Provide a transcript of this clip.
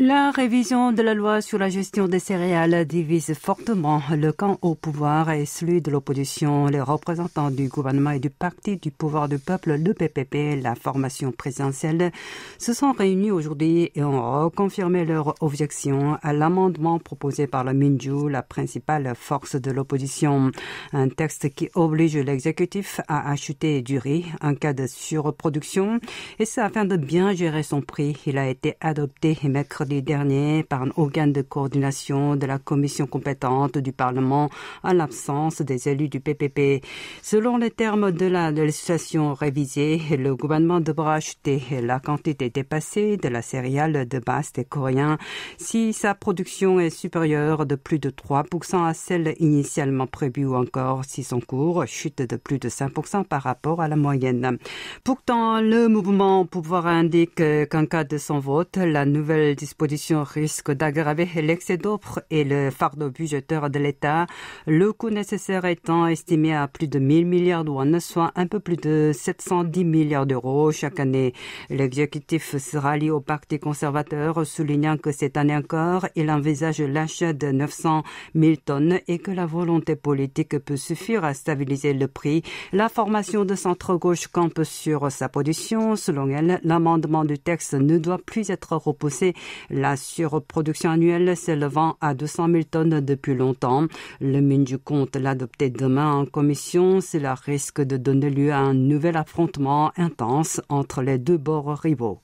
La révision de la loi sur la gestion des céréales divise fortement le camp au pouvoir et celui de l'opposition. Les représentants du gouvernement et du parti du pouvoir du peuple, le PPP, la formation présidentielle, se sont réunis aujourd'hui et ont reconfirmé leur objection à l'amendement proposé par le Minju, la principale force de l'opposition. Un texte qui oblige l'exécutif à acheter du riz en cas de surproduction et c'est afin de bien gérer son prix. Il a été adopté mercredi les dernier par un organe de coordination de la commission compétente du Parlement en l'absence des élus du PPP. Selon les termes de la législation révisée, le gouvernement devra acheter la quantité dépassée de la céréale de base des Coréens si sa production est supérieure de plus de 3% à celle initialement prévue ou encore si son cours chute de plus de 5% par rapport à la moyenne. Pourtant, le mouvement pouvoir indique qu'en cas de son vote, la nouvelle disposition position risque d'aggraver l'excès d'offres et le fardeau budgétaire de l'État, le coût nécessaire étant estimé à plus de 1000 milliards de won, soit un peu plus de 710 milliards d'euros chaque année. L'exécutif se rallie au Parti conservateur, soulignant que cette année encore, il envisage l'achat de 900 000 tonnes et que la volonté politique peut suffire à stabiliser le prix. La formation de centre-gauche campe sur sa position. Selon elle, l'amendement du texte ne doit plus être repoussé, la surproduction annuelle s'élevant à 200 000 tonnes depuis longtemps. Le mine du compte l'adopter demain en commission. Cela risque de donner lieu à un nouvel affrontement intense entre les deux bords rivaux.